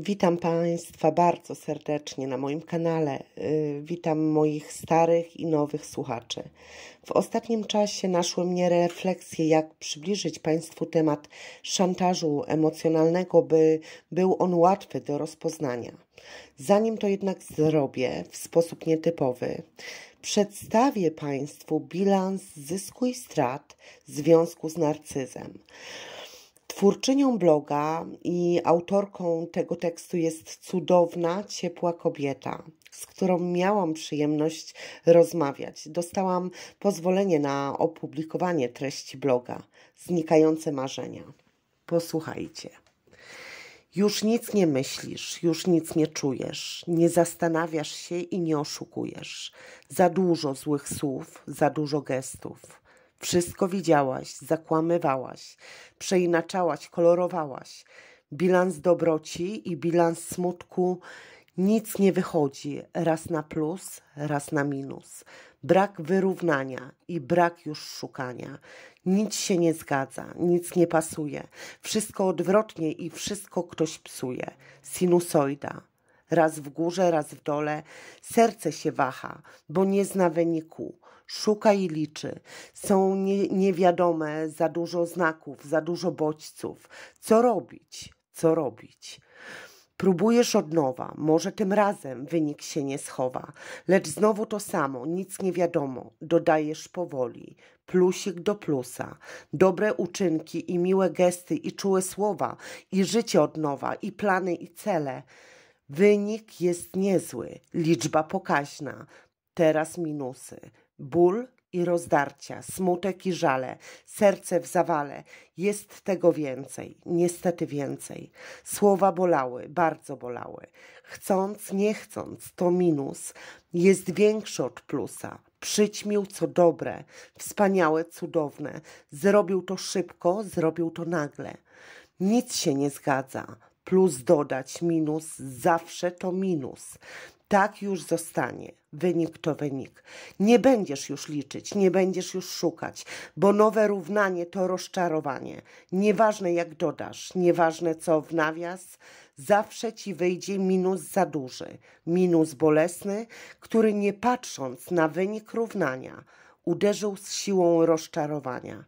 Witam Państwa bardzo serdecznie na moim kanale. Y, witam moich starych i nowych słuchaczy. W ostatnim czasie naszły mnie refleksje, jak przybliżyć Państwu temat szantażu emocjonalnego, by był on łatwy do rozpoznania. Zanim to jednak zrobię w sposób nietypowy, przedstawię Państwu bilans zysku i strat w związku z narcyzem. Twórczynią bloga i autorką tego tekstu jest cudowna, ciepła kobieta, z którą miałam przyjemność rozmawiać. Dostałam pozwolenie na opublikowanie treści bloga Znikające marzenia. Posłuchajcie. Już nic nie myślisz, już nic nie czujesz, nie zastanawiasz się i nie oszukujesz. Za dużo złych słów, za dużo gestów. Wszystko widziałaś, zakłamywałaś, przeinaczałaś, kolorowałaś. Bilans dobroci i bilans smutku nic nie wychodzi raz na plus, raz na minus. Brak wyrównania i brak już szukania. Nic się nie zgadza, nic nie pasuje. Wszystko odwrotnie i wszystko ktoś psuje. Sinusoida raz w górze, raz w dole. Serce się waha, bo nie zna wyniku. Szuka i liczy. Są nie, niewiadome, za dużo znaków, za dużo bodźców. Co robić? Co robić? Próbujesz od nowa, może tym razem wynik się nie schowa, lecz znowu to samo, nic nie wiadomo, dodajesz powoli, plusik do plusa, dobre uczynki i miłe gesty i czułe słowa, i życie od nowa, i plany i cele. Wynik jest niezły, liczba pokaźna. Teraz minusy. Ból i rozdarcia, smutek i żale, serce w zawale. Jest tego więcej, niestety więcej. Słowa bolały, bardzo bolały. Chcąc, nie chcąc, to minus jest większy od plusa. Przyćmił co dobre, wspaniałe, cudowne. Zrobił to szybko, zrobił to nagle. Nic się nie zgadza plus dodać minus, zawsze to minus. Tak już zostanie. Wynik to wynik. Nie będziesz już liczyć, nie będziesz już szukać, bo nowe równanie to rozczarowanie. Nieważne jak dodasz, nieważne co w nawias, zawsze ci wyjdzie minus za duży, minus bolesny, który nie patrząc na wynik równania, uderzył z siłą rozczarowania.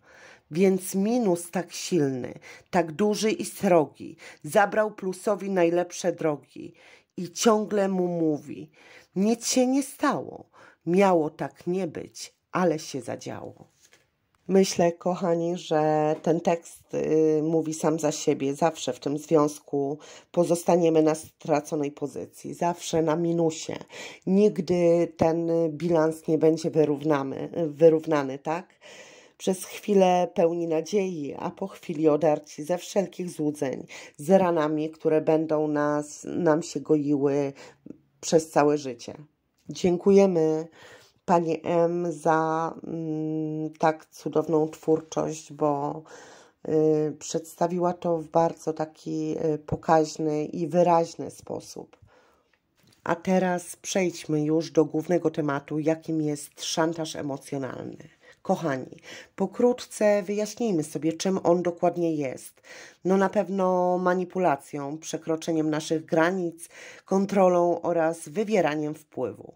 Więc minus tak silny, tak duży i srogi, zabrał plusowi najlepsze drogi i ciągle mu mówi: Nic się nie stało, miało tak nie być, ale się zadziało. Myślę, kochani, że ten tekst y, mówi sam za siebie. Zawsze w tym związku pozostaniemy na straconej pozycji, zawsze na minusie. Nigdy ten bilans nie będzie wyrównany, wyrównany tak? Przez chwilę pełni nadziei, a po chwili odarci ze wszelkich złudzeń, z ranami, które będą nas, nam się goiły przez całe życie. Dziękujemy Pani M za mm, tak cudowną twórczość, bo y, przedstawiła to w bardzo taki y, pokaźny i wyraźny sposób. A teraz przejdźmy już do głównego tematu, jakim jest szantaż emocjonalny. Kochani, pokrótce wyjaśnijmy sobie, czym on dokładnie jest. No na pewno manipulacją, przekroczeniem naszych granic, kontrolą oraz wywieraniem wpływu.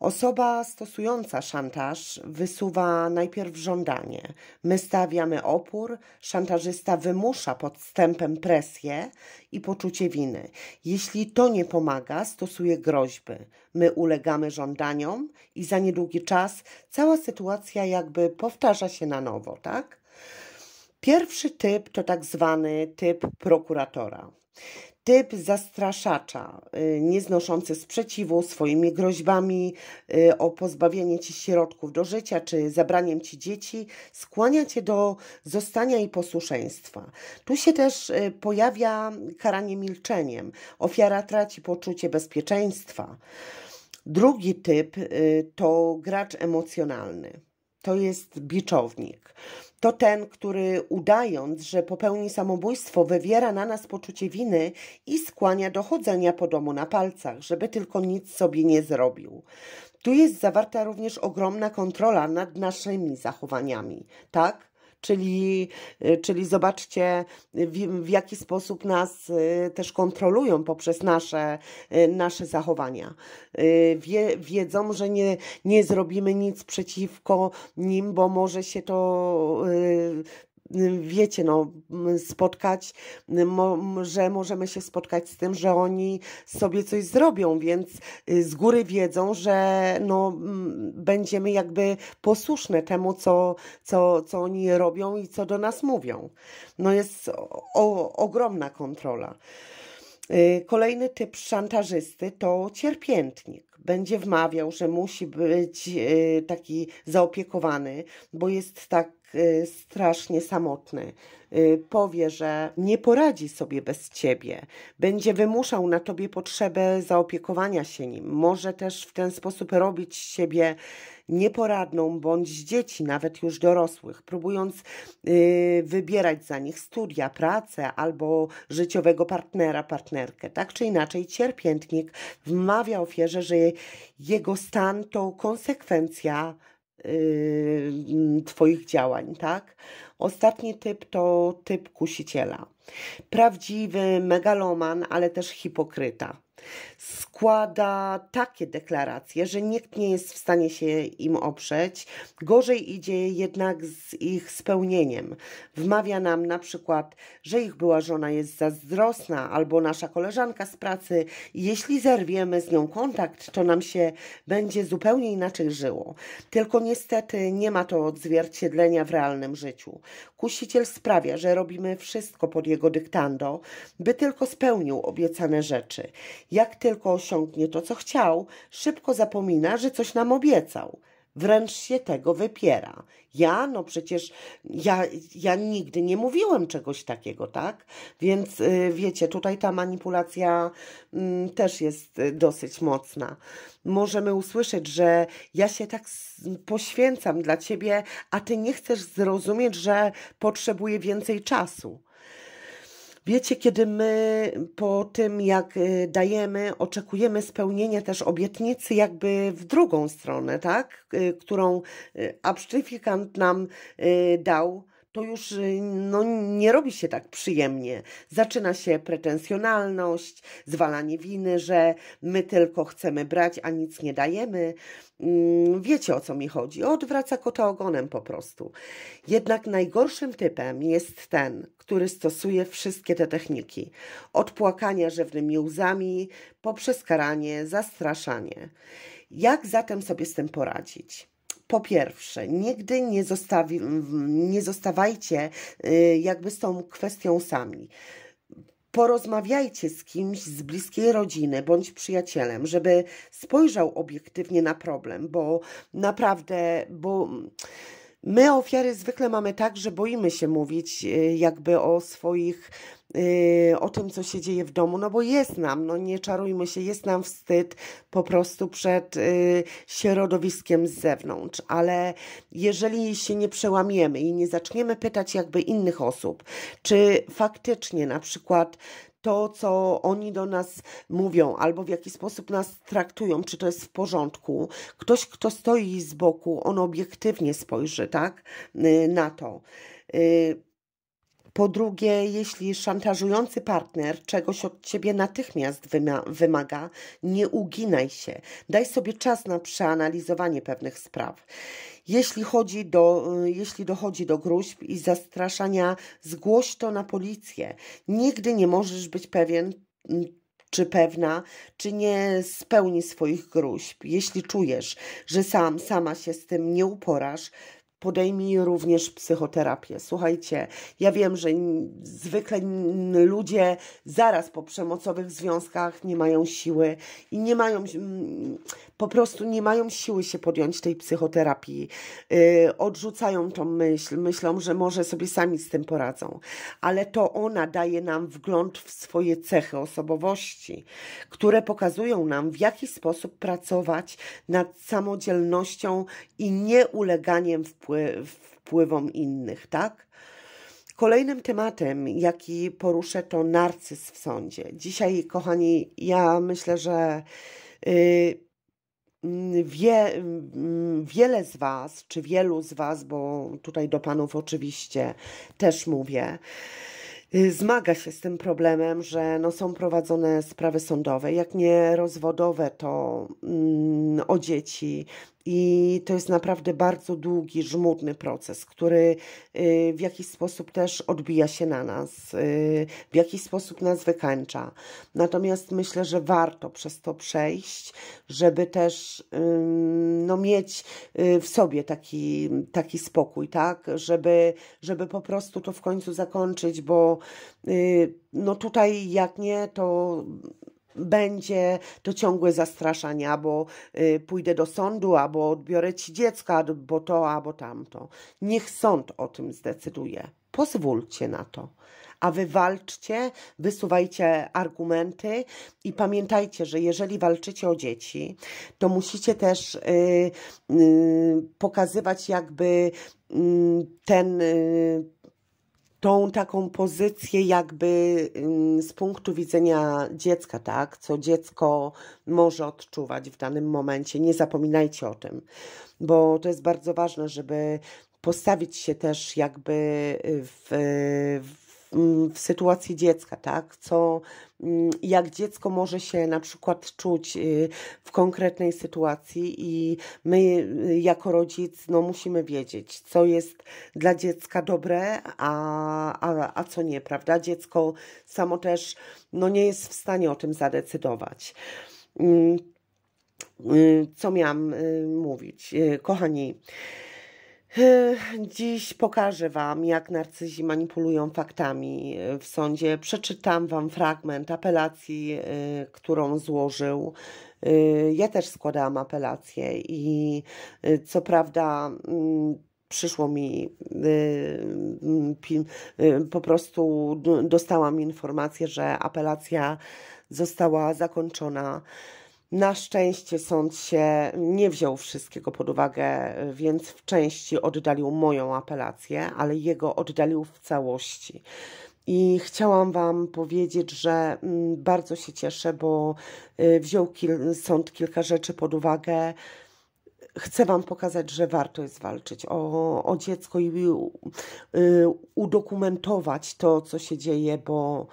Osoba stosująca szantaż wysuwa najpierw żądanie. My stawiamy opór, szantażysta wymusza podstępem presję i poczucie winy. Jeśli to nie pomaga, stosuje groźby. My ulegamy żądaniom i za niedługi czas cała sytuacja jakby powtarza się na nowo, tak? Pierwszy typ to tak zwany typ prokuratora typ zastraszacza, y, nieznoszący sprzeciwu swoimi groźbami y, o pozbawienie ci środków do życia czy zabraniem ci dzieci, skłania cię do zostania i posłuszeństwa. Tu się też y, pojawia karanie milczeniem. Ofiara traci poczucie bezpieczeństwa. Drugi typ to gracz emocjonalny. To jest biczownik to ten, który udając, że popełni samobójstwo, wywiera na nas poczucie winy i skłania do chodzenia po domu na palcach, żeby tylko nic sobie nie zrobił. Tu jest zawarta również ogromna kontrola nad naszymi zachowaniami, tak? Czyli, y, czyli zobaczcie, w, w jaki sposób nas y, też kontrolują poprzez nasze, y, nasze zachowania. Wie, wiedzą, że nie, nie zrobimy nic przeciwko nim, bo może się to wiecie, no, spotkać, mo, że możemy się spotkać z tym, że oni sobie coś zrobią, więc y, z góry wiedzą, że no, będziemy jakby posłuszne temu, co, co, co oni robią i co do nas mówią. No jest o, ogromna kontrola. Y, kolejny typ szantażysty to cierpiętnik. Będzie wmawiał, że musi być y, taki zaopiekowany, bo jest tak Y, strasznie samotny. Y, powie, że nie poradzi sobie bez ciebie, będzie wymuszał na tobie potrzebę zaopiekowania się nim. Może też w ten sposób robić siebie nieporadną bądź dzieci, nawet już dorosłych, próbując y, wybierać za nich studia, pracę albo życiowego partnera, partnerkę. Tak czy inaczej, cierpiętnik wmawia ofierze, że jego stan to konsekwencja Y, twoich działań, tak? Ostatni typ to typ kusiciela. Prawdziwy megaloman, ale też hipokryta składa takie deklaracje, że nikt nie jest w stanie się im oprzeć. Gorzej idzie jednak z ich spełnieniem. Wmawia nam na przykład, że ich była żona jest zazdrosna albo nasza koleżanka z pracy i jeśli zerwiemy z nią kontakt, to nam się będzie zupełnie inaczej żyło. Tylko niestety nie ma to odzwierciedlenia w realnym życiu. Kusiciel sprawia, że robimy wszystko pod jego dyktando, by tylko spełnił obiecane rzeczy. Jak tylko osiągnie to, co chciał, szybko zapomina, że coś nam obiecał. Wręcz się tego wypiera. Ja, no przecież ja, ja nigdy nie mówiłem czegoś takiego, tak? Więc yy, wiecie, tutaj ta manipulacja yy, też jest y, dosyć mocna. Możemy usłyszeć, że ja się tak poświęcam dla ciebie, a ty nie chcesz zrozumieć, że potrzebuję więcej czasu. Wiecie, kiedy my po tym, jak y, dajemy, oczekujemy spełnienia też obietnicy, jakby w drugą stronę, tak? Y, którą y, absztyfikant nam dał, to już y, no, nie robi się tak przyjemnie. Zaczyna się pretensjonalność, zwalanie winy, że my tylko chcemy brać, a nic nie dajemy. Mm, wiecie o co mi chodzi. Odwraca kota ogonem po prostu. Jednak najgorszym typem jest ten, który stosuje wszystkie te techniki. Od płakania rzewnymi łzami, poprzez karanie, zastraszanie. Jak zatem sobie z tym poradzić? Po pierwsze, nigdy nie, zostawi, nie zostawajcie y, jakby z tą kwestią sami porozmawiajcie z kimś z bliskiej rodziny bądź przyjacielem, żeby spojrzał obiektywnie na problem, bo naprawdę, bo my ofiary zwykle mamy tak, że boimy się mówić y, jakby o swoich Y, o tym, co się dzieje w domu, no bo jest nam, no nie czarujmy się, jest nam wstyd po prostu przed y, środowiskiem z zewnątrz, ale jeżeli się nie przełamiemy i nie zaczniemy pytać jakby innych osób, czy faktycznie na przykład to, co oni do nas mówią, albo w jaki sposób nas traktują, czy to jest w porządku. Ktoś, kto stoi z boku, on obiektywnie spojrzy, tak, y, na to. Po drugie, jeśli szantażujący partner czegoś od ciebie natychmiast wymaga, nie uginaj się. Daj sobie czas na przeanalizowanie pewnych spraw. Jeśli, chodzi do, y, jeśli dochodzi do gruźb i zastraszania, zgłoś to na policję. Nigdy nie możesz być pewien, czy pewna, czy nie spełni swoich gruźb. Jeśli czujesz, że sam, sama się z tym nie uporasz, podejmij również psychoterapię. Słuchajcie, ja wiem, że zwykle ludzie zaraz po przemocowych związkach nie mają siły i nie mają mm, po prostu nie mają siły się podjąć tej psychoterapii. Yy, odrzucają tą myśl, myślą, że może sobie sami z tym poradzą, ale to ona daje nam wgląd w swoje cechy osobowości, które pokazują nam, w jaki sposób pracować nad samodzielnością i nieuleganiem wpły wpływom innych, tak? Kolejnym tematem, jaki poruszę, to narcyz w sądzie. Dzisiaj, kochani, ja myślę, że. Yy, Mm, wie, mm, wiele z Was, czy wielu z Was, bo tutaj do Panów oczywiście też mówię, y, zmaga się z tym problemem, że no są prowadzone sprawy sądowe, jak nie rozwodowe, to mm, o dzieci, i to jest naprawdę bardzo długi, żmudny proces, który y, w jakiś sposób też odbija się na nas, y, w jakiś sposób nas wykańcza. Natomiast myślę, że warto przez to przejść, żeby też no, mieć y, w sobie taki, taki spokój, tak? Żeby, żeby po prostu to w końcu zakończyć, bo no, tutaj jak nie, to będzie to ciągłe zastraszanie, albo y, pójdę do sądu, albo odbiorę ci dziecka, albo to, albo tamto. Niech sąd o tym zdecyduje. Pozwólcie na to. A wy walczcie, wysuwajcie argumenty i pamiętajcie, że jeżeli walczycie o dzieci, to musicie też y, y, pokazywać jakby mm, ten tą taką pozycję jakby mm, z punktu widzenia dziecka, tak, co dziecko może odczuwać w danym momencie. Nie zapominajcie o tym, bo to jest bardzo ważne, żeby postawić się też jakby w, w Mm, w sytuacji dziecka, tak? Co, mm, jak dziecko może się na przykład czuć y, w konkretnej sytuacji i my y, jako rodzic no, musimy wiedzieć, co jest dla dziecka dobre, a, a, a co nie, prawda? Dziecko samo też no, nie jest w stanie o tym zadecydować mm, y, co miałam mówić. Kochani, Dziś pokażę Wam, jak narcyzi manipulują faktami w sądzie. Przeczytam Wam fragment apelacji, y, którą złożył. Y, ja też składałam apelację i y, co prawda mm, przyszło mi, mm, po prostu dostałam informację, że apelacja została zakończona. Na szczęście sąd się nie wziął wszystkiego pod uwagę, więc w części oddalił moją apelację, ale jego oddalił w całości. I chciałam Wam powiedzieć, że mm, bardzo się cieszę, bo y, wziął kil sąd kilka rzeczy pod uwagę, chcę Wam pokazać, że warto jest walczyć o, o dziecko i y, udokumentować to, co się dzieje, bo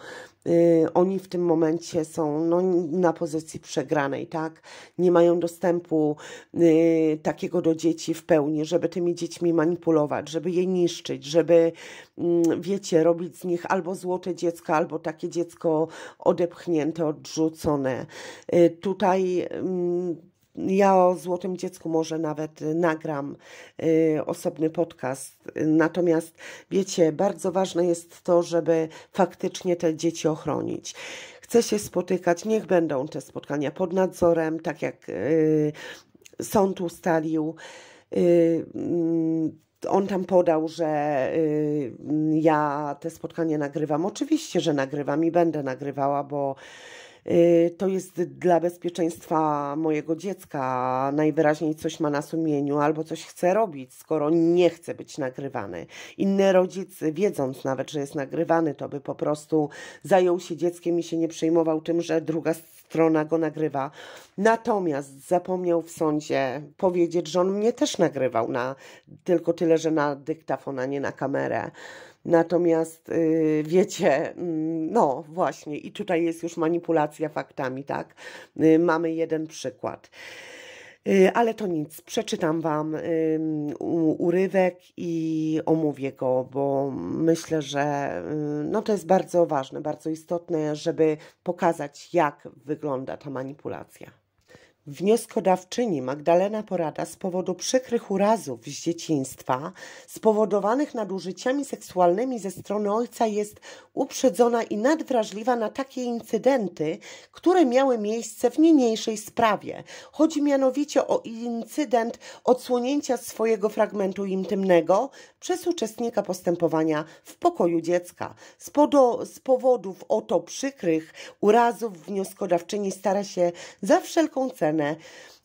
y, oni w tym momencie są no, na pozycji przegranej, tak? Nie mają dostępu y, takiego do dzieci w pełni, żeby tymi dziećmi manipulować, żeby je niszczyć, żeby, mm, wiecie, robić z nich albo złote dziecko, albo takie dziecko odepchnięte, odrzucone. Y, tutaj mm, ja o Złotym Dziecku może nawet y, nagram y, osobny podcast. Natomiast wiecie, bardzo ważne jest to, żeby faktycznie te dzieci ochronić Chcę się spotykać, niech będą te spotkania pod nadzorem, tak jak y, sąd ustalił. Mm, on tam podał, że mm, ja te spotkania nagrywam. Oczywiście, że nagrywam i będę nagrywała, bo Y, to jest dla bezpieczeństwa mojego dziecka. Najwyraźniej coś ma na sumieniu albo coś chce robić, skoro nie chce być nagrywany. Inny rodzic, wiedząc nawet, że jest nagrywany, to by po prostu zajął się dzieckiem i się nie przejmował tym, że druga strona go nagrywa. Natomiast zapomniał w sądzie powiedzieć, że on mnie też nagrywał, na, tylko tyle, że na dyktafon, a nie na kamerę. Natomiast y, wiecie, mm, no właśnie, i tutaj jest już manipulacja faktami, tak? Y, mamy jeden przykład. Y, ale to nic, przeczytam Wam urywek i omówię go, bo myślę, że no to jest bardzo ważne, bardzo istotne, żeby pokazać, jak wygląda ta manipulacja. Wnioskodawczyni Magdalena Porada z powodu przykrych urazów z dzieciństwa spowodowanych nadużyciami seksualnymi ze strony ojca jest uprzedzona i nadwrażliwa na takie incydenty, które miały miejsce w niniejszej sprawie. Chodzi mianowicie o incydent odsłonięcia swojego fragmentu intymnego przez uczestnika postępowania w pokoju dziecka. Z, podo, z powodów oto przykrych urazów wnioskodawczyni stara się za wszelką cenę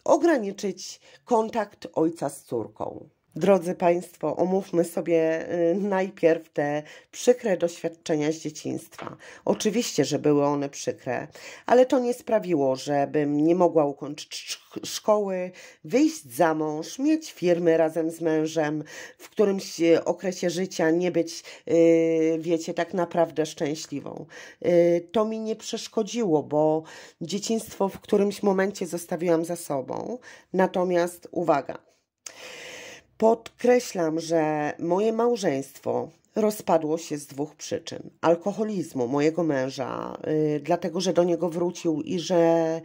ograniczyć kontakt ojca z córką. Drodzy Państwo, omówmy sobie y, najpierw te przykre doświadczenia z dzieciństwa. Oczywiście, że były one przykre, ale to nie sprawiło, żebym nie mogła ukończyć szkoły, wyjść za mąż, mieć firmy razem z mężem, w którymś y, okresie życia nie być, y, wiecie, tak naprawdę szczęśliwą. To mi nie przeszkodziło, bo dzieciństwo w którymś momencie zostawiłam za sobą. Natomiast uwaga. Podkreślam, że moje małżeństwo rozpadło się z dwóch przyczyn: alkoholizmu mojego męża, y, dlatego że do niego wrócił i że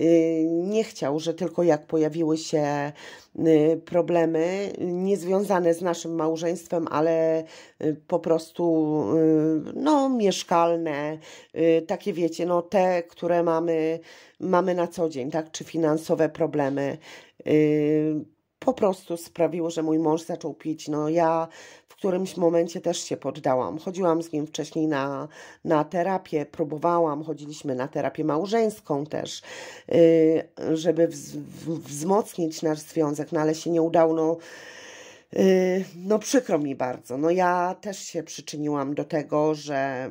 y, nie chciał, że tylko jak pojawiły się y, problemy niezwiązane z naszym małżeństwem, ale po prostu no, mieszkalne, takie wiecie, no, te, które mamy, mamy na co dzień, tak, czy finansowe problemy po prostu sprawiło, że mój mąż zaczął pić. No ja w którymś momencie też się poddałam. Chodziłam z nim wcześniej na, na terapię, próbowałam, chodziliśmy na terapię małżeńską też, yy, żeby wz, w, wzmocnić nasz związek, no ale się nie udało. No, yy, no przykro mi bardzo. No ja też się przyczyniłam do tego, że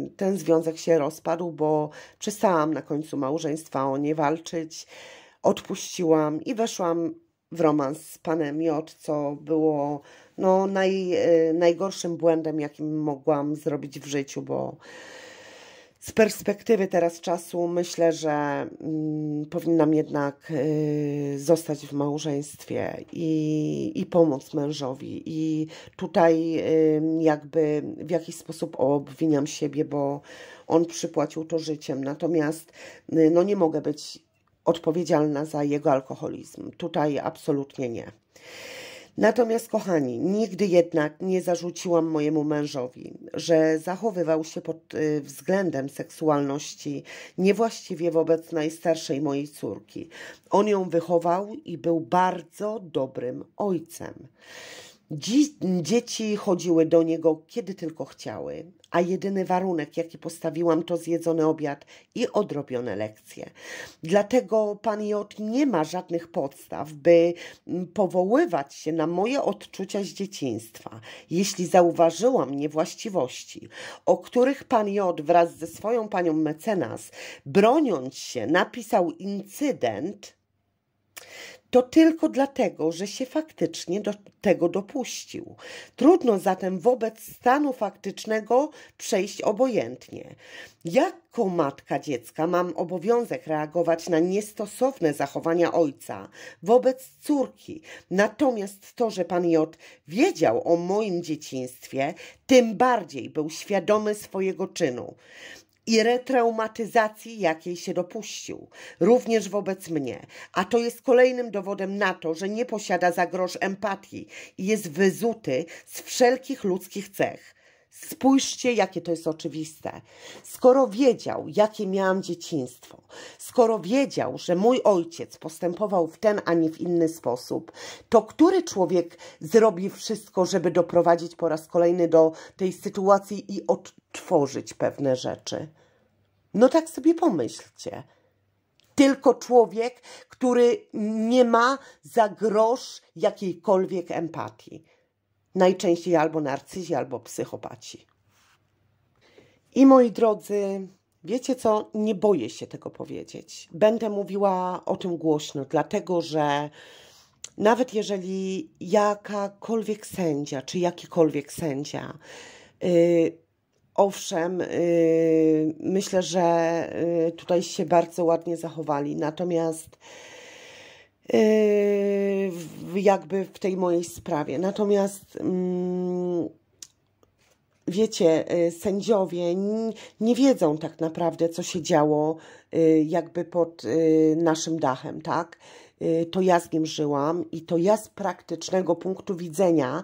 yy, ten związek się rozpadł, bo przestałam na końcu małżeństwa o nie walczyć odpuściłam i weszłam w romans z panem J, co było no, naj, e, najgorszym błędem, jakim mogłam zrobić w życiu, bo z perspektywy teraz czasu myślę, że mm, powinnam jednak y, zostać w małżeństwie i, i pomóc mężowi. I tutaj y, jakby w jakiś sposób obwiniam siebie, bo on przypłacił to życiem. Natomiast y, no nie mogę być odpowiedzialna za jego alkoholizm. Tutaj absolutnie nie. Natomiast, kochani, nigdy jednak nie zarzuciłam mojemu mężowi, że zachowywał się pod y, względem seksualności niewłaściwie wobec najstarszej mojej córki. On ją wychował i był bardzo dobrym ojcem. Dzi dzieci chodziły do niego kiedy tylko chciały, a jedyny warunek, jaki postawiłam, to zjedzony obiad i odrobione lekcje. Dlatego pan J nie ma żadnych podstaw, by mm, powoływać się na moje odczucia z dzieciństwa, jeśli zauważyłam niewłaściwości, o których pan J wraz ze swoją panią mecenas, broniąc się, napisał incydent to tylko dlatego, że się faktycznie do tego dopuścił. Trudno zatem wobec stanu faktycznego przejść obojętnie. Jako matka dziecka mam obowiązek reagować na niestosowne zachowania ojca wobec córki. Natomiast to, że pan J wiedział o moim dzieciństwie, tym bardziej był świadomy swojego czynu i retraumatyzacji, jakiej się dopuścił, również wobec mnie. A to jest kolejnym dowodem na to, że nie posiada za grosz empatii i jest wyzuty z wszelkich ludzkich cech. Spójrzcie, jakie to jest oczywiste. Skoro wiedział, jakie miałam dzieciństwo, skoro wiedział, że mój ojciec postępował w ten, a nie w inny sposób, to który człowiek zrobi wszystko, żeby doprowadzić po raz kolejny do tej sytuacji i odtworzyć pewne rzeczy? No tak sobie pomyślcie. Tylko człowiek, który nie ma za grosz jakiejkolwiek empatii najczęściej albo narcyzi, albo psychopaci. I moi drodzy, wiecie co? Nie boję się tego powiedzieć. Będę mówiła o tym głośno, dlatego że nawet jeżeli jakakolwiek sędzia, czy jakikolwiek sędzia, yy, owszem, y, myślę, że y, tutaj się bardzo ładnie zachowali, natomiast Yy, jakby w tej mojej sprawie. Natomiast mm, wiecie, y, sędziowie nie wiedzą tak naprawdę, co się działo y, jakby pod y, naszym dachem, tak? To ja z nim żyłam i to ja z praktycznego punktu widzenia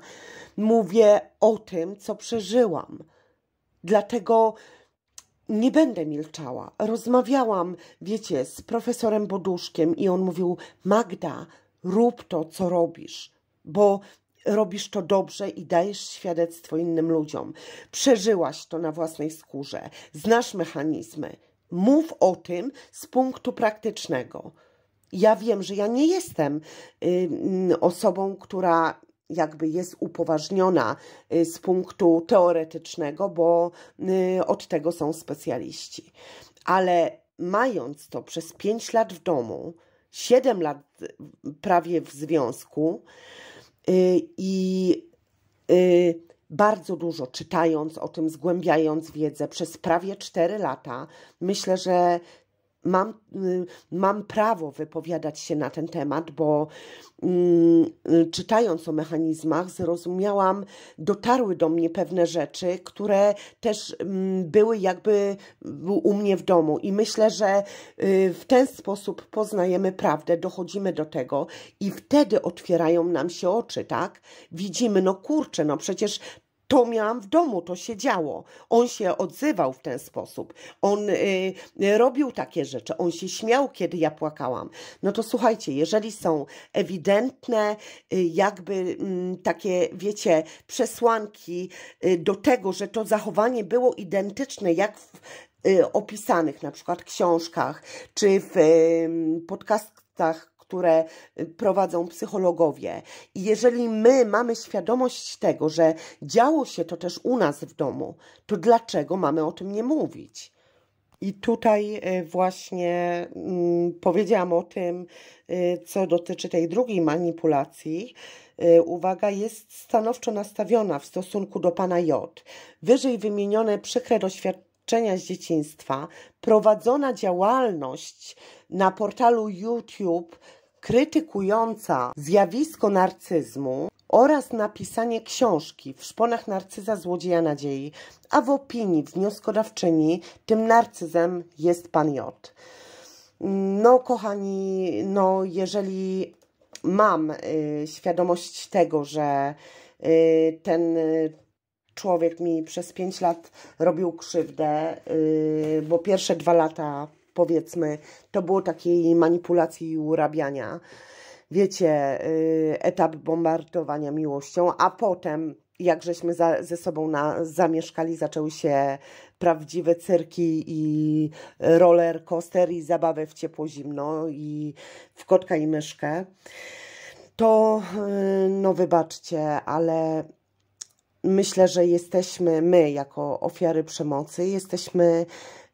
mówię o tym, co przeżyłam. Dlatego nie będę milczała. Rozmawiałam, wiecie, z profesorem Boduszkiem i on mówił: Magda, rób to, co robisz, bo robisz to dobrze i dajesz świadectwo innym ludziom. Przeżyłaś to na własnej skórze, znasz mechanizmy. Mów o tym z punktu praktycznego. Ja wiem, że ja nie jestem y, osobą, która jakby jest upoważniona y, z punktu teoretycznego, bo y, od tego są specjaliści. Ale mając to przez 5 lat w domu, 7 lat prawie w związku y, i bardzo dużo czytając o tym, zgłębiając wiedzę przez prawie 4 lata, myślę, że mam, y, mam prawo wypowiadać się na ten temat, bo mm, y, czytając o mechanizmach, zrozumiałam, dotarły do mnie pewne rzeczy, które też mm, były jakby u mnie w domu. I myślę, że y, w ten sposób poznajemy prawdę, dochodzimy do tego i wtedy otwierają nam się oczy, tak? Widzimy, no kurczę, no przecież to miałam w domu, to się działo. On się odzywał w ten sposób. On y, y, robił takie rzeczy. On się śmiał, kiedy ja płakałam. No to słuchajcie, jeżeli są ewidentne, y, jakby y, takie, wiecie, przesłanki y, do tego, że to zachowanie było identyczne jak w y, opisanych na przykład książkach czy w podcastach które y, prowadzą psychologowie. I jeżeli my mamy świadomość tego, że działo się to też u nas w domu, to dlaczego mamy o tym nie mówić? I tutaj y, właśnie mm, powiedziałam o tym, y, co dotyczy tej drugiej manipulacji. Uwaga jest stanowczo nastawiona w stosunku do pana J. Wyżej wymienione przykre doświadczenia z dzieciństwa, prowadzona działalność na portalu YouTube, krytykująca zjawisko narcyzmu oraz napisanie książki w szponach narcyza złodzieja nadziei, a w opinii wnioskodawczyni tym narcyzem jest pan J. No kochani, no jeżeli mam y, świadomość tego, że y, ten człowiek mi przez 5 lat robił krzywdę, y, bo pierwsze dwa lata powiedzmy, to było takiej manipulacji i urabiania. Wiecie, y, etap bombardowania miłością, a potem jak żeśmy za, ze sobą na, zamieszkali, zaczęły się prawdziwe cyrki i roller coaster i zabawy w ciepło-zimno i w kotka i myszkę, to y, no wybaczcie, ale myślę, że jesteśmy my jako ofiary przemocy, jesteśmy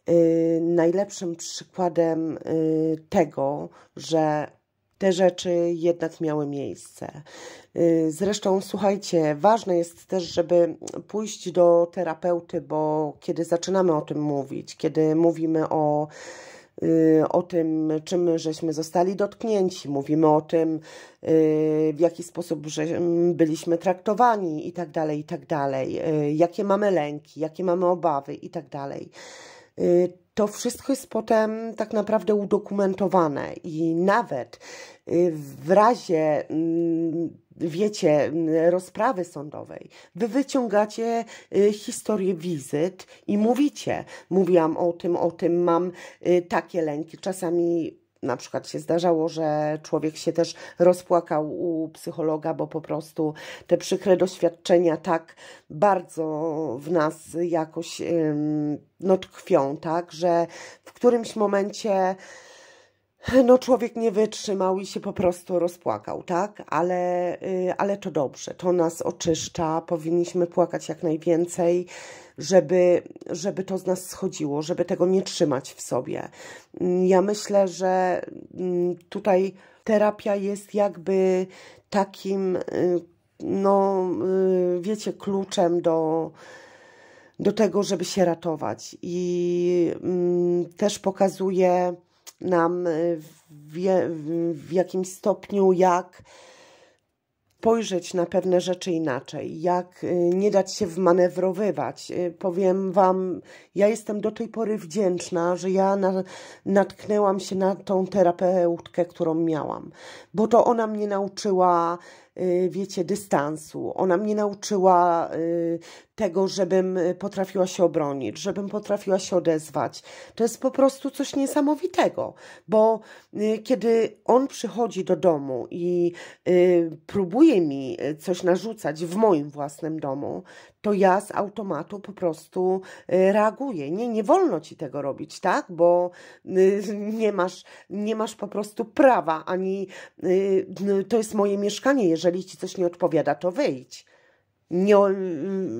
Y, najlepszym przykładem y, tego, że te rzeczy jednak miały miejsce. Y, zresztą, słuchajcie, ważne jest też, żeby pójść do terapeuty, bo kiedy zaczynamy o tym mówić, kiedy mówimy o o tym, czym żeśmy zostali dotknięci, mówimy o tym, w jaki sposób że byliśmy traktowani i tak dalej, i tak dalej, jakie mamy lęki, jakie mamy obawy i tak dalej. Y, to wszystko jest potem tak naprawdę udokumentowane i nawet y, w razie, mm, wiecie, mm, rozprawy sądowej, wy wyciągacie y, historię wizyt i mówicie, mówiłam o tym, o tym, mam takie lęki, czasami na przykład się zdarzało, że człowiek się też rozpłakał u psychologa, bo po prostu te przykre doświadczenia tak bardzo w nas jakoś no, tkwią, tak, że w którymś momencie no człowiek nie wytrzymał i się po prostu rozpłakał, tak? Ale, y, ale to dobrze, to nas oczyszcza, powinniśmy płakać jak najwięcej żeby, żeby to z nas schodziło, żeby tego nie trzymać w sobie. Ja myślę, że mm, tutaj terapia jest jakby takim, y, no, y, wiecie, kluczem do do tego, żeby się ratować. I mm, też pokazuje nam y, w, w, w, jakim stopniu, jak spojrzeć na pewne rzeczy inaczej, jak y, nie dać się wmanewrowywać. Y, powiem Wam, ja jestem do tej pory wdzięczna, że ja na, natknęłam się na tą terapeutkę, którą miałam, bo to ona mnie nauczyła Y, wiecie, dystansu. Ona mnie nauczyła y, tego, żebym y, potrafiła się obronić, żebym potrafiła się odezwać. To jest po prostu coś niesamowitego, bo kiedy on przychodzi do domu i próbuje mi coś narzucać w moim własnym domu, to ja z automatu po prostu y, reaguję. Nie, nie wolno ci tego robić, tak? Bo y, nie masz, nie masz po prostu prawa, ani y, to jest moje mieszkanie. Jeżeli ci coś nie odpowiada, to wyjdź. Nie,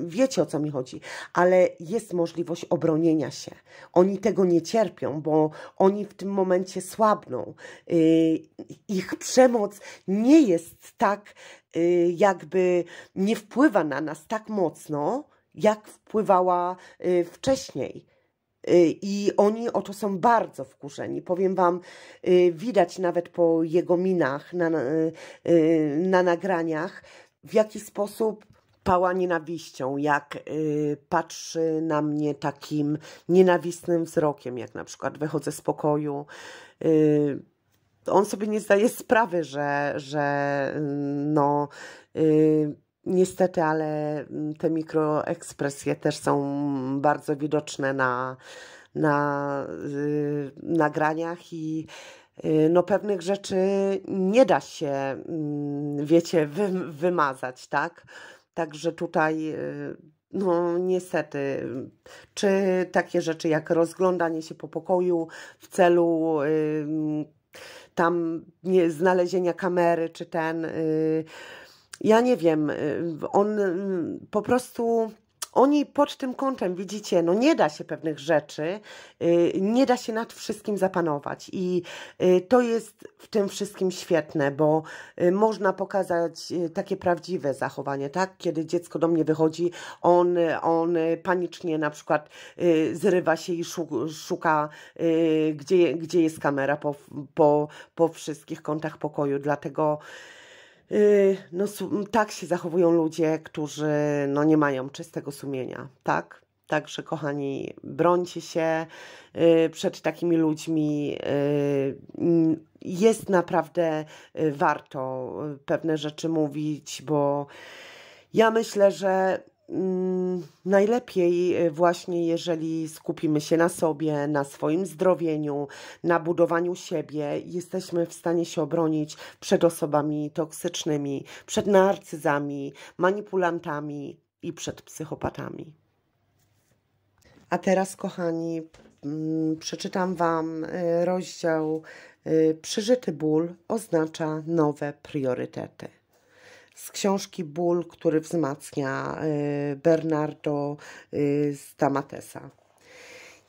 wiecie o co mi chodzi, ale jest możliwość obronienia się. Oni tego nie cierpią, bo oni w tym momencie słabną. Y, ich przemoc nie jest tak, y, jakby nie wpływa na nas tak mocno, jak wpływała y, wcześniej. I oni o to są bardzo wkurzeni. Powiem Wam, widać nawet po jego minach na, na, na nagraniach, w jaki sposób pała nienawiścią, jak y, patrzy na mnie takim nienawistnym wzrokiem, jak na przykład wychodzę z pokoju. Y, on sobie nie zdaje sprawy, że, że mm, no. Y, Niestety, ale mm, te mikroekspresje też są bardzo widoczne na, na y, nagraniach i y, no, pewnych rzeczy nie da się, mm, wiecie, wymazać, tak? Także tutaj, y, no niestety, y, czy takie rzeczy jak rozglądanie się po pokoju w celu y, tam nie, znalezienia kamery, czy ten. Ja nie wiem, on po prostu oni pod tym kątem, widzicie, no nie da się pewnych rzeczy, y, nie da się nad wszystkim zapanować i y, to jest w tym wszystkim świetne, bo y, można pokazać takie prawdziwe zachowanie, tak? Kiedy dziecko do mnie wychodzi, on, on panicznie na przykład zrywa się i szuka, gdzie, gdzie jest kamera po, po, po wszystkich kątach pokoju, dlatego Y, no, tak się zachowują ludzie, którzy no, nie mają czystego sumienia, tak? Także, kochani, brońcie się y, przed takimi ludźmi. Y, jest naprawdę warto pewne rzeczy mówić, bo ja myślę, że Mm, najlepiej e, właśnie, jeżeli skupimy się na sobie, na swoim zdrowieniu, na budowaniu siebie, jesteśmy w stanie się obronić przed osobami toksycznymi, przed narcyzami, manipulantami i przed psychopatami. A teraz, kochani, mm, przeczytam Wam e, rozdział e, Przyżyty ból oznacza nowe priorytety z książki Ból, który wzmacnia y, Bernardo y, z Tamatesa.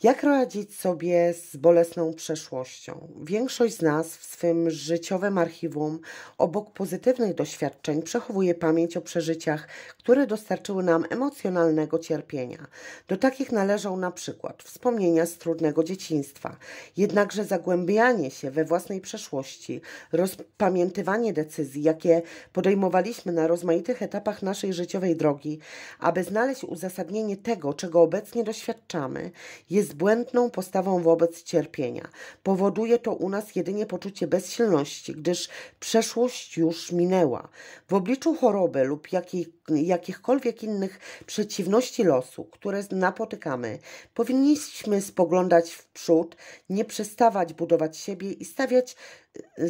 Jak radzić sobie z bolesną przeszłością? Większość z nas w swym życiowym archiwum, obok pozytywnych doświadczeń, przechowuje pamięć o przeżyciach, które dostarczyły nam emocjonalnego cierpienia. Do takich należą na przykład wspomnienia z trudnego dzieciństwa. Jednakże zagłębianie się we własnej przeszłości, rozpamiętywanie decyzji, jakie podejmowaliśmy na rozmaitych etapach naszej życiowej drogi, aby znaleźć uzasadnienie tego, czego obecnie doświadczamy, jest jest błędną postawą wobec cierpienia. Powoduje to u nas jedynie poczucie bezsilności, gdyż przeszłość już minęła. W obliczu choroby lub jakiej, jakichkolwiek innych przeciwności losu, które napotykamy, powinniśmy spoglądać w przód, nie przestawać budować siebie i stawiać,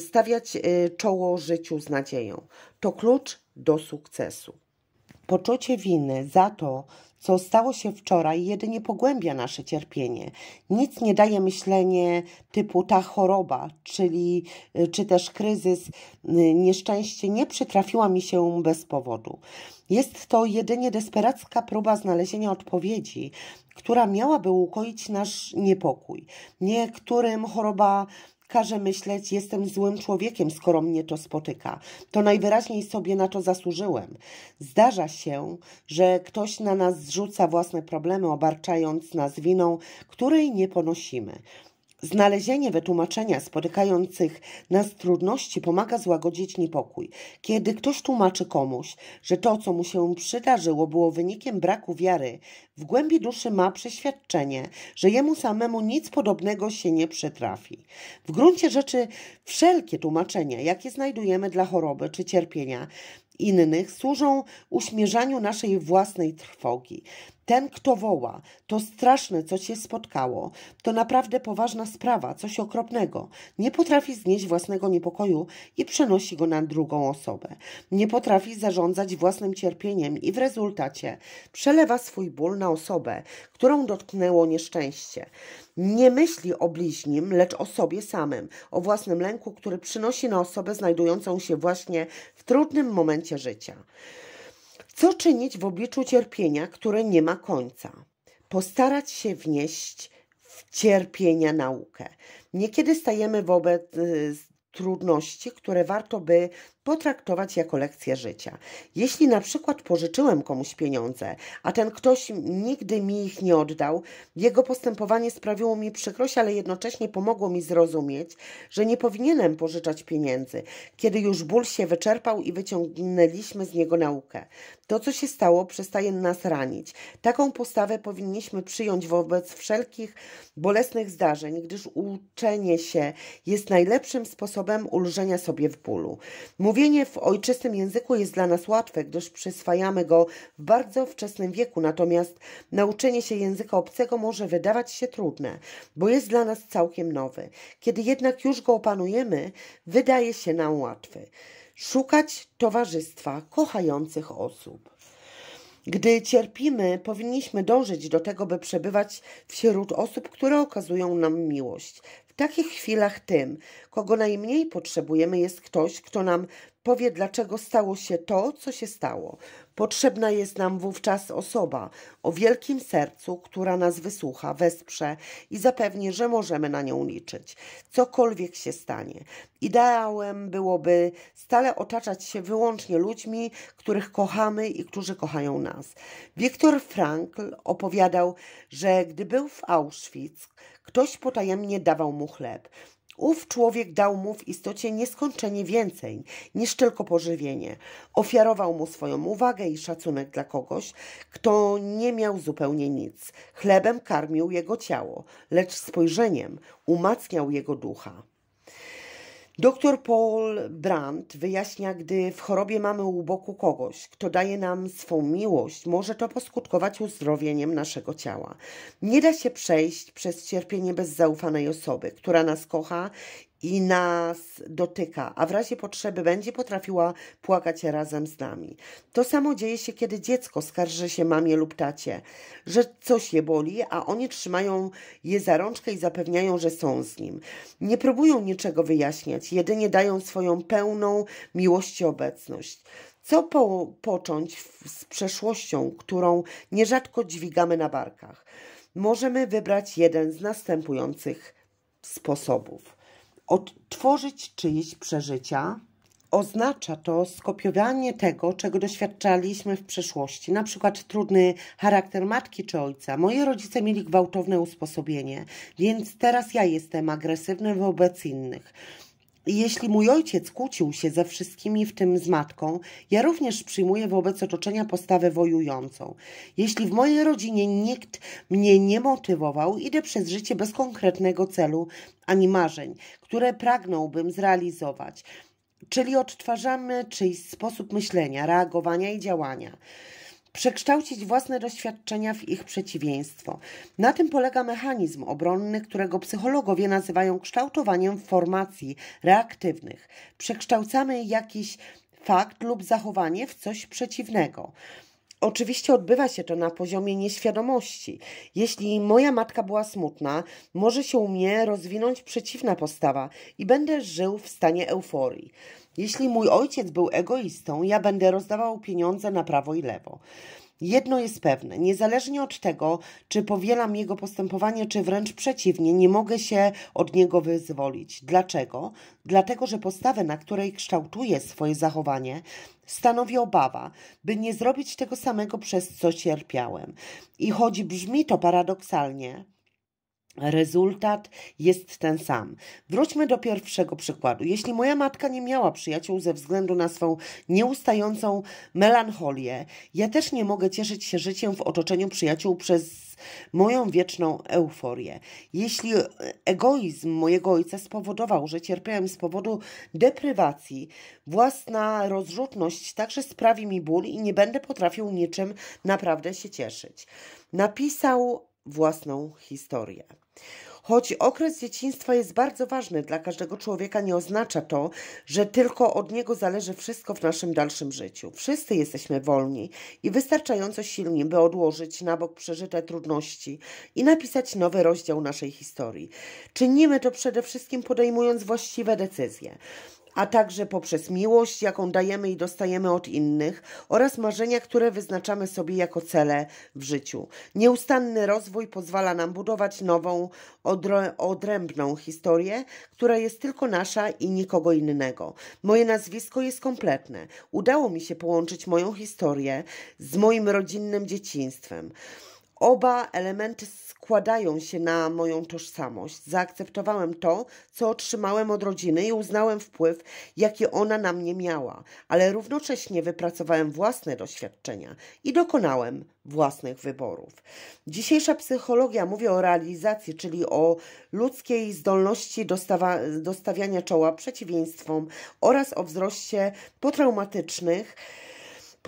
stawiać y, czoło życiu z nadzieją. To klucz do sukcesu. Poczucie winy za to, co stało się wczoraj, jedynie pogłębia nasze cierpienie. Nic nie daje myślenie typu ta choroba, czyli y, czy też kryzys, y, nieszczęście nie przytrafiła mi się bez powodu. Jest to jedynie desperacka próba znalezienia odpowiedzi, która miałaby ukoić nasz niepokój. Niektórym choroba każe myśleć, jestem złym człowiekiem, skoro mnie to spotyka. To najwyraźniej sobie na to zasłużyłem. Zdarza się, że ktoś na nas zrzuca własne problemy, obarczając nas winą, której nie ponosimy. Znalezienie wytłumaczenia spotykających nas trudności pomaga złagodzić niepokój. Kiedy ktoś tłumaczy komuś, że to, co mu się przydarzyło, było wynikiem braku wiary, w głębi duszy ma przeświadczenie, że jemu samemu nic podobnego się nie przytrafi. W gruncie rzeczy wszelkie tłumaczenia, jakie znajdujemy dla choroby czy cierpienia, innych służą uśmierzaniu naszej własnej trwogi ten, kto woła, to straszne, co cię spotkało, to naprawdę poważna sprawa, coś okropnego. Nie potrafi znieść własnego niepokoju i przenosi go na drugą osobę. Nie potrafi zarządzać własnym cierpieniem i w rezultacie przelewa swój ból na osobę, którą dotknęło nieszczęście. Nie myśli o bliźnim, lecz o sobie samym, o własnym lęku, który przynosi na osobę znajdującą się właśnie w trudnym momencie życia. Co czynić w obliczu cierpienia, które nie ma końca? Postarać się wnieść w cierpienia naukę. Niekiedy stajemy wobec y, trudności, które warto by potraktować jako lekcję życia. Jeśli na przykład pożyczyłem komuś pieniądze, a ten ktoś nigdy mi ich nie oddał, jego postępowanie sprawiło mi przykrość, ale jednocześnie pomogło mi zrozumieć, że nie powinienem pożyczać pieniędzy, kiedy już ból się wyczerpał i wyciągnęliśmy z niego naukę. To, co się stało, przestaje nas ranić. Taką postawę powinniśmy przyjąć wobec wszelkich bolesnych zdarzeń, gdyż uczenie się jest najlepszym sposobem ulżenia sobie w bólu. Mówię. Mówienie w ojczystym języku jest dla nas łatwe, gdyż przyswajamy go w bardzo wczesnym wieku, natomiast nauczenie się języka obcego może wydawać się trudne, bo jest dla nas całkiem nowy. Kiedy jednak już go opanujemy, wydaje się nam łatwy. Szukać towarzystwa kochających osób. Gdy cierpimy, powinniśmy dążyć do tego, by przebywać wśród osób, które okazują nam miłość. W takich chwilach tym, kogo najmniej potrzebujemy, jest ktoś, kto nam powie, dlaczego stało się to, co się stało. Potrzebna jest nam wówczas osoba o wielkim sercu, która nas wysłucha, wesprze i zapewni, że możemy na nią liczyć, cokolwiek się stanie. Ideałem byłoby stale otaczać się wyłącznie ludźmi, których kochamy i którzy kochają nas. Wiktor Frankl opowiadał, że gdy był w Auschwitz, ktoś potajemnie dawał mu chleb. Ów człowiek dał mu w istocie nieskończenie więcej niż tylko pożywienie. Ofiarował mu swoją uwagę i szacunek dla kogoś, kto nie miał zupełnie nic. Chlebem karmił jego ciało, lecz spojrzeniem umacniał jego ducha. Doktor Paul Brandt wyjaśnia, gdy w chorobie mamy u boku kogoś, kto daje nam swą miłość, może to poskutkować uzdrowieniem naszego ciała. Nie da się przejść przez cierpienie bez zaufanej osoby, która nas kocha i nas dotyka, a w razie potrzeby będzie potrafiła płakać razem z nami. To samo dzieje się, kiedy dziecko skarży się mamie lub tacie, że coś je boli, a oni trzymają je za rączkę i zapewniają, że są z nim. Nie próbują niczego wyjaśniać, jedynie dają swoją pełną miłości obecność. Co po, począć z przeszłością, którą nierzadko dźwigamy na barkach? Możemy wybrać jeden z następujących sposobów odtworzyć czyjeś przeżycia, oznacza to skopiowanie tego, czego doświadczaliśmy w przeszłości, na przykład trudny charakter matki czy ojca. Moi rodzice mieli gwałtowne usposobienie, więc teraz ja jestem agresywny wobec innych. Jeśli mój ojciec kłócił się ze wszystkimi, w tym z matką, ja również przyjmuję wobec otoczenia postawę wojującą. Jeśli w mojej rodzinie nikt mnie nie motywował, idę przez życie bez konkretnego celu ani marzeń, które pragnąłbym zrealizować. Czyli odtwarzamy czyjś sposób myślenia, reagowania i działania przekształcić własne doświadczenia w ich przeciwieństwo. Na tym polega mechanizm obronny, którego psychologowie nazywają kształtowaniem formacji reaktywnych. Przekształcamy jakiś fakt lub zachowanie w coś przeciwnego. Oczywiście odbywa się to na poziomie nieświadomości. Jeśli moja matka była smutna, może się u mnie rozwinąć przeciwna postawa i będę żył w stanie euforii. Jeśli mój ojciec był egoistą, ja będę rozdawał pieniądze na prawo i lewo. Jedno jest pewne, niezależnie od tego, czy powielam jego postępowanie, czy wręcz przeciwnie, nie mogę się od niego wyzwolić. Dlaczego? Dlatego, że postawę, na której kształtuję swoje zachowanie, stanowi obawa, by nie zrobić tego samego, przez co cierpiałem. I choć brzmi to paradoksalnie, Rezultat jest ten sam. Wróćmy do pierwszego przykładu. Jeśli moja matka nie miała przyjaciół ze względu na swą nieustającą melancholię, ja też nie mogę cieszyć się życiem w otoczeniu przyjaciół przez moją wieczną euforię. Jeśli egoizm mojego ojca spowodował, że cierpiałem z powodu deprywacji, własna rozrzutność także sprawi mi ból i nie będę potrafił niczym naprawdę się cieszyć. Napisał własną historię. Choć okres dzieciństwa jest bardzo ważny dla każdego człowieka, nie oznacza to, że tylko od niego zależy wszystko w naszym dalszym życiu. Wszyscy jesteśmy wolni i wystarczająco silni, by odłożyć na bok przeżyte trudności i napisać nowy rozdział naszej historii. Czynimy to przede wszystkim podejmując właściwe decyzje a także poprzez miłość, jaką dajemy i dostajemy od innych oraz marzenia, które wyznaczamy sobie jako cele w życiu. Nieustanny rozwój pozwala nam budować nową, odrębną historię, która jest tylko nasza i nikogo innego. Moje nazwisko jest kompletne. Udało mi się połączyć moją historię z moim rodzinnym dzieciństwem. Oba elementy składają się na moją tożsamość. Zaakceptowałem to, co otrzymałem od rodziny i uznałem wpływ, jaki ona na mnie miała, ale równocześnie wypracowałem własne doświadczenia i dokonałem własnych wyborów. Dzisiejsza psychologia mówi o realizacji, czyli o ludzkiej zdolności dostawa, dostawiania czoła przeciwieństwom oraz o wzroście potraumatycznych.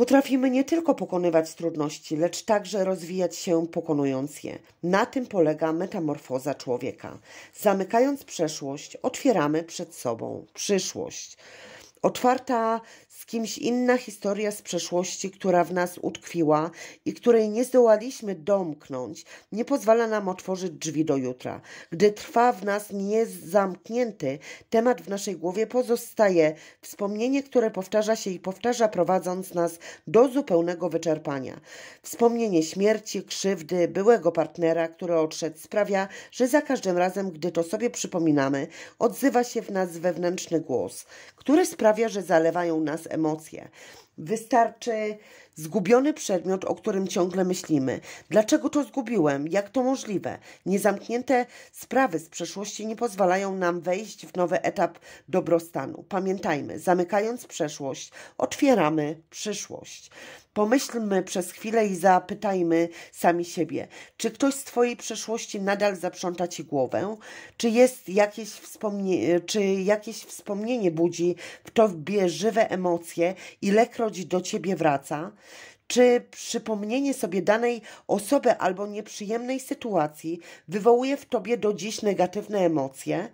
Potrafimy nie tylko pokonywać trudności, lecz także rozwijać się pokonując je. Na tym polega metamorfoza człowieka. Zamykając przeszłość, otwieramy przed sobą przyszłość. Otwarta kimś inna historia z przeszłości, która w nas utkwiła i której nie zdołaliśmy domknąć, nie pozwala nam otworzyć drzwi do jutra. Gdy trwa w nas niezamknięty temat w naszej głowie pozostaje wspomnienie, które powtarza się i powtarza, prowadząc nas do zupełnego wyczerpania. Wspomnienie śmierci, krzywdy, byłego partnera, który odszedł, sprawia, że za każdym razem, gdy to sobie przypominamy, odzywa się w nas wewnętrzny głos, który sprawia, że zalewają nas emocje emocje. Wystarczy zgubiony przedmiot, o którym ciągle myślimy. Dlaczego to zgubiłem? Jak to możliwe? Niezamknięte sprawy z przeszłości nie pozwalają nam wejść w nowy etap dobrostanu. Pamiętajmy, zamykając przeszłość, otwieramy przyszłość. Pomyślmy przez chwilę i zapytajmy sami siebie, czy ktoś z Twojej przeszłości nadal zaprząta Ci głowę, czy jest jakieś wspomnienie, czy jakieś wspomnienie budzi w Tobie żywe emocje, ilekroć do Ciebie wraca, czy przypomnienie sobie danej osoby albo nieprzyjemnej sytuacji wywołuje w Tobie do dziś negatywne emocje,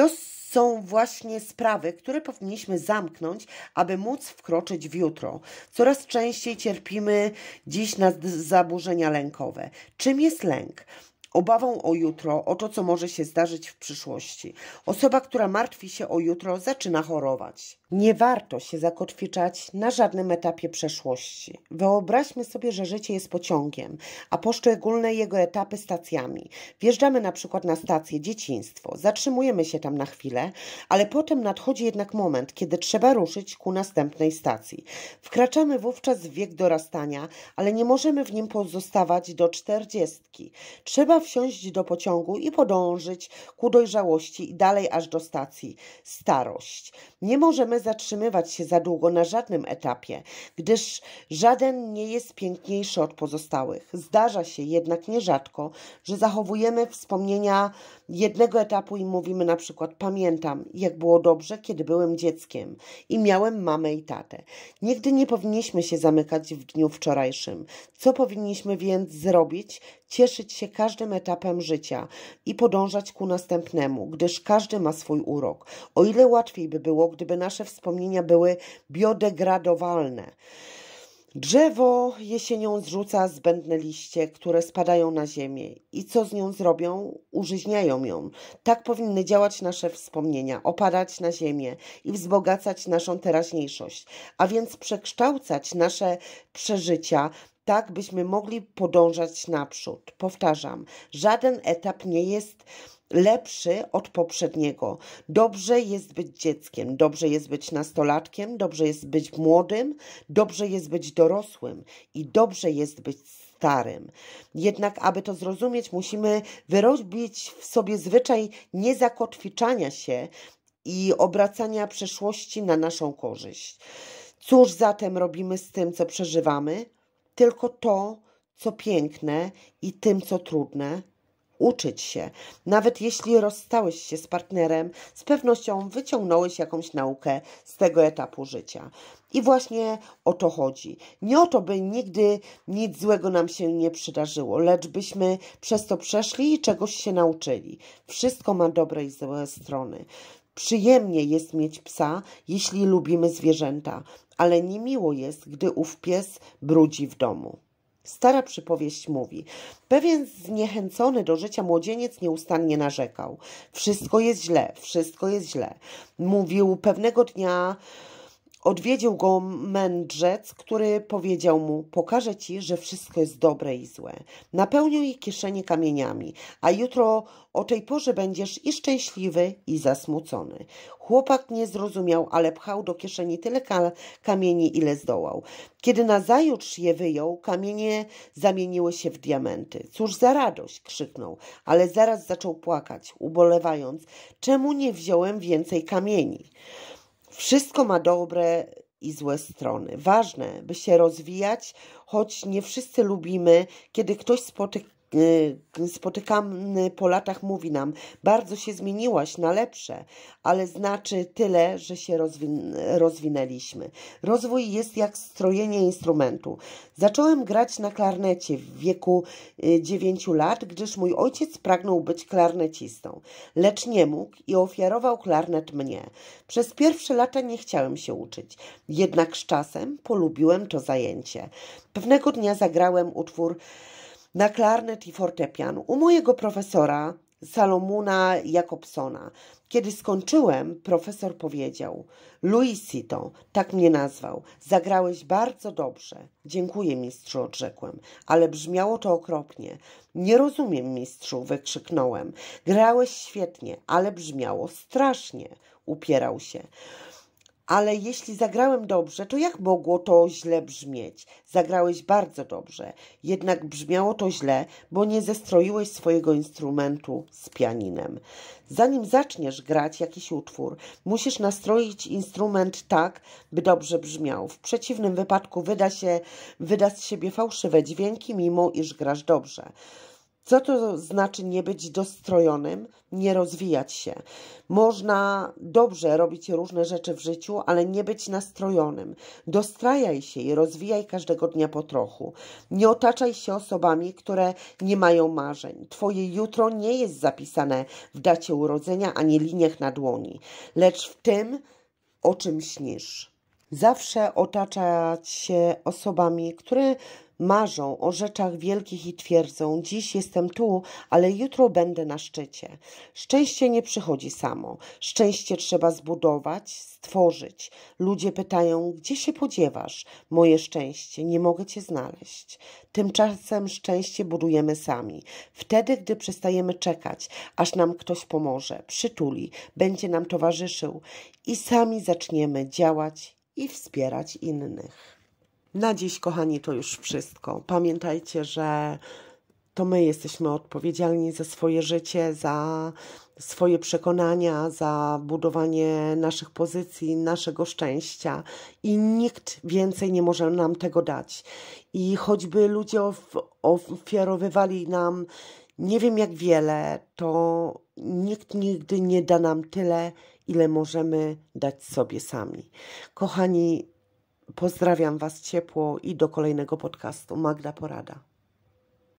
to są właśnie sprawy, które powinniśmy zamknąć, aby móc wkroczyć w jutro. Coraz częściej cierpimy dziś na zaburzenia lękowe. Czym jest lęk? obawą o jutro, o to, co może się zdarzyć w przyszłości. Osoba, która martwi się o jutro, zaczyna chorować. Nie warto się zakotwiczać na żadnym etapie przeszłości. Wyobraźmy sobie, że życie jest pociągiem, a poszczególne jego etapy stacjami. Wjeżdżamy na przykład na stację dzieciństwo, zatrzymujemy się tam na chwilę, ale potem nadchodzi jednak moment, kiedy trzeba ruszyć ku następnej stacji. Wkraczamy wówczas w wiek dorastania, ale nie możemy w nim pozostawać do czterdziestki. Trzeba wsiąść do pociągu i podążyć ku dojrzałości i dalej aż do stacji. Starość. Nie możemy zatrzymywać się za długo na żadnym etapie, gdyż żaden nie jest piękniejszy od pozostałych. Zdarza się jednak nierzadko, że zachowujemy wspomnienia jednego etapu i mówimy na przykład pamiętam, jak było dobrze, kiedy byłem dzieckiem i miałem mamę i tatę. Nigdy nie powinniśmy się zamykać w dniu wczorajszym. Co powinniśmy więc zrobić, cieszyć się każdym etapem życia i podążać ku następnemu, gdyż każdy ma swój urok. O ile łatwiej by było, gdyby nasze wspomnienia były biodegradowalne. Drzewo jesienią zrzuca zbędne liście, które spadają na ziemię i co z nią zrobią? Użyźniają ją. Tak powinny działać nasze wspomnienia, opadać na ziemię i wzbogacać naszą teraźniejszość, a więc przekształcać nasze przeżycia tak byśmy mogli podążać naprzód. Powtarzam, żaden etap nie jest lepszy od poprzedniego. Dobrze jest być dzieckiem, dobrze jest być nastolatkiem, dobrze jest być młodym, dobrze jest być dorosłym i dobrze jest być starym. Jednak, aby to zrozumieć, musimy wyrobić w sobie zwyczaj niezakotwiczania się i obracania przeszłości na naszą korzyść. Cóż zatem robimy z tym, co przeżywamy? tylko to, co piękne i tym, co trudne, uczyć się. Nawet jeśli rozstałeś się z partnerem, z pewnością wyciągnąłeś jakąś naukę z tego etapu życia. I właśnie o to chodzi. Nie o to, by nigdy nic złego nam się nie przydarzyło, lecz byśmy przez to przeszli i czegoś się nauczyli. Wszystko ma dobre i złe strony. Przyjemnie jest mieć psa, jeśli lubimy zwierzęta, ale niemiło jest, gdy ów pies brudzi w domu. Stara przypowieść mówi: Pewien zniechęcony do życia młodzieniec nieustannie narzekał: Wszystko jest źle, wszystko jest źle. Mówił pewnego dnia Odwiedził go mędrzec, który powiedział mu: Pokażę ci, że wszystko jest dobre i złe. Napełnił jej kieszenie kamieniami, a jutro o tej porze będziesz i szczęśliwy, i zasmucony. Chłopak nie zrozumiał, ale pchał do kieszeni tyle kamieni, ile zdołał. Kiedy nazajutrz je wyjął, kamienie zamieniły się w diamenty. Cóż za radość! krzyknął, ale zaraz zaczął płakać, ubolewając: Czemu nie wziąłem więcej kamieni? Wszystko ma dobre i złe strony. Ważne, by się rozwijać, choć nie wszyscy lubimy, kiedy ktoś spotyka Y, y, spotykam po latach, mówi nam, bardzo się zmieniłaś na lepsze, ale znaczy tyle, że się rozwin rozwinęliśmy. Rozwój jest jak strojenie instrumentu. Zacząłem grać na klarnecie w wieku 9 y, lat, gdyż mój ojciec pragnął być klarnecistą, lecz nie mógł i ofiarował klarnet mnie. Przez pierwsze lata nie chciałem się uczyć, jednak z czasem polubiłem to zajęcie. Pewnego dnia zagrałem utwór na klarnet i fortepian u mojego profesora Salomona Jakobsona. Kiedy skończyłem, profesor powiedział: Luisito, tak mnie nazwał, zagrałeś bardzo dobrze. Dziękuję, mistrzu, odrzekłem, ale brzmiało to okropnie. Nie rozumiem, mistrzu, wykrzyknąłem. Grałeś świetnie, ale brzmiało strasznie, upierał się ale jeśli zagrałem dobrze, to jak mogło to źle brzmieć? Zagrałeś bardzo dobrze, jednak brzmiało to źle, bo nie zestroiłeś swojego instrumentu z pianinem. Zanim zaczniesz grać jakiś utwór, musisz nastroić instrument tak, by dobrze brzmiał. W przeciwnym wypadku wyda się wyda z siebie fałszywe dźwięki, mimo iż grasz dobrze. Co to znaczy nie być dostrojonym, nie rozwijać się? Można dobrze robić różne rzeczy w życiu, ale nie być nastrojonym. Dostrajaj się i rozwijaj każdego dnia po trochu. Nie otaczaj się osobami, które nie mają marzeń. Twoje jutro nie jest zapisane w dacie urodzenia ani liniach na dłoni, lecz w tym, o czym śnisz. Zawsze otaczać się osobami, które Marzą o rzeczach wielkich i twierdzą: Dziś jestem tu, ale jutro będę na szczycie. Szczęście nie przychodzi samo. Szczęście trzeba zbudować, stworzyć. Ludzie pytają: Gdzie się podziewasz? Moje szczęście, nie mogę cię znaleźć. Tymczasem szczęście budujemy sami. Wtedy, gdy przestajemy czekać, aż nam ktoś pomoże, przytuli, będzie nam towarzyszył i sami zaczniemy działać i wspierać innych. Na dziś, kochani, to już wszystko. Pamiętajcie, że to my jesteśmy odpowiedzialni za swoje życie, za swoje przekonania, za budowanie naszych pozycji, naszego szczęścia i nikt więcej nie może nam tego dać. I choćby ludzie ofiarowywali nam nie wiem jak wiele, to nikt nigdy nie da nam tyle, ile możemy dać sobie sami. Kochani, Pozdrawiam Was ciepło i do kolejnego podcastu Magda Porada.